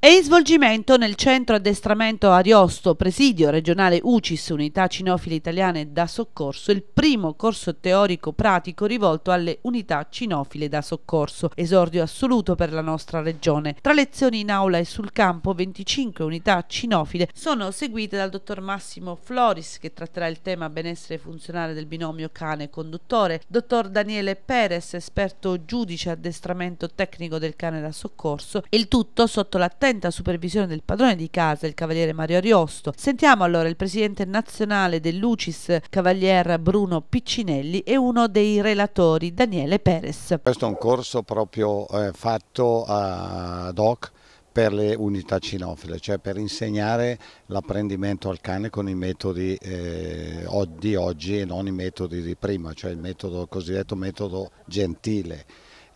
È in svolgimento nel centro addestramento Ariosto, presidio regionale UCIS, unità cinofile italiane da soccorso, il primo corso teorico pratico rivolto alle unità cinofile da soccorso, esordio assoluto per la nostra regione. Tra lezioni in aula e sul campo, 25 unità cinofile sono seguite dal dottor Massimo Floris, che tratterà il tema benessere funzionale del binomio cane-conduttore, dottor Daniele Perez, esperto giudice addestramento tecnico del cane da soccorso, il tutto sotto l'attenzione attenta supervisione del padrone di casa, il cavaliere Mario Ariosto. Sentiamo allora il presidente nazionale dell'UCIS, cavalier Bruno Piccinelli, e uno dei relatori, Daniele Perez. Questo è un corso proprio eh, fatto ad hoc per le unità cinofile, cioè per insegnare l'apprendimento al cane con i metodi eh, di oggi e non i metodi di prima, cioè il, metodo, il cosiddetto metodo gentile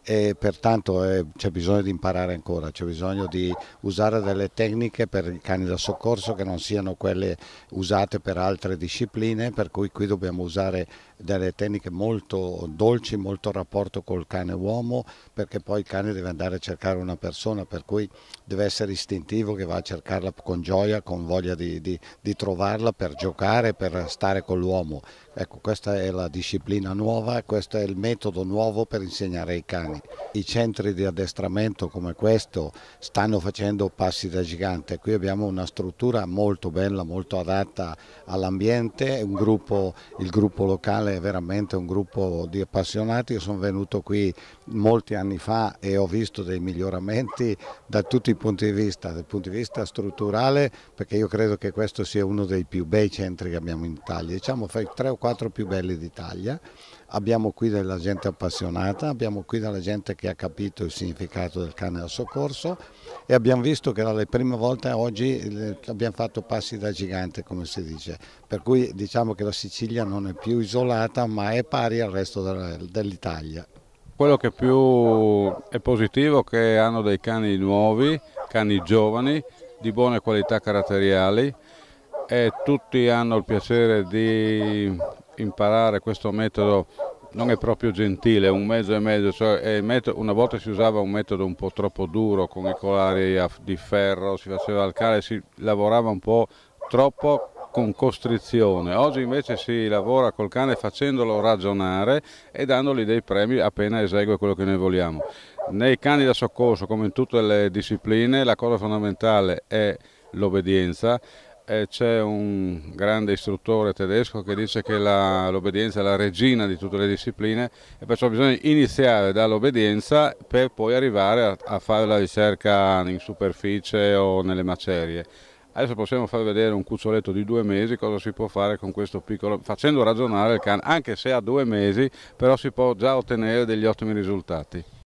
e pertanto eh, c'è bisogno di imparare ancora, c'è bisogno di usare delle tecniche per i cani da soccorso che non siano quelle usate per altre discipline, per cui qui dobbiamo usare delle tecniche molto dolci, molto rapporto col cane uomo, perché poi il cane deve andare a cercare una persona, per cui deve essere istintivo che va a cercarla con gioia, con voglia di, di, di trovarla per giocare, per stare con l'uomo. Ecco, questa è la disciplina nuova, questo è il metodo nuovo per insegnare ai cani anni. I centri di addestramento come questo stanno facendo passi da gigante, qui abbiamo una struttura molto bella, molto adatta all'ambiente, il gruppo locale è veramente un gruppo di appassionati, io sono venuto qui molti anni fa e ho visto dei miglioramenti da tutti i punti di vista, dal punto di vista strutturale perché io credo che questo sia uno dei più bei centri che abbiamo in Italia, diciamo fra i tre o quattro più belli d'Italia, abbiamo qui della gente appassionata, abbiamo qui della gente che ha capito il significato del cane da soccorso e abbiamo visto che era la prima volta oggi abbiamo fatto passi da gigante come si dice, per cui diciamo che la Sicilia non è più isolata ma è pari al resto dell'Italia. Quello che più è positivo è che hanno dei cani nuovi, cani giovani, di buone qualità caratteriali e tutti hanno il piacere di imparare questo metodo non è proprio gentile, un mezzo e mezzo, cioè, una volta si usava un metodo un po' troppo duro con i colari di ferro, si faceva al cane, si lavorava un po' troppo con costrizione, oggi invece si lavora col cane facendolo ragionare e dandogli dei premi appena esegue quello che noi vogliamo. Nei cani da soccorso, come in tutte le discipline, la cosa fondamentale è l'obbedienza c'è un grande istruttore tedesco che dice che l'obbedienza è la regina di tutte le discipline e perciò bisogna iniziare dall'obbedienza per poi arrivare a, a, fare la ricerca in superficie o nelle macerie. Adesso possiamo far vedere un cuccioletto di due mesi cosa si può fare con questo piccolo, facendo ragionare il cane, anche se ha due mesi, però si può già ottenere degli ottimi risultati.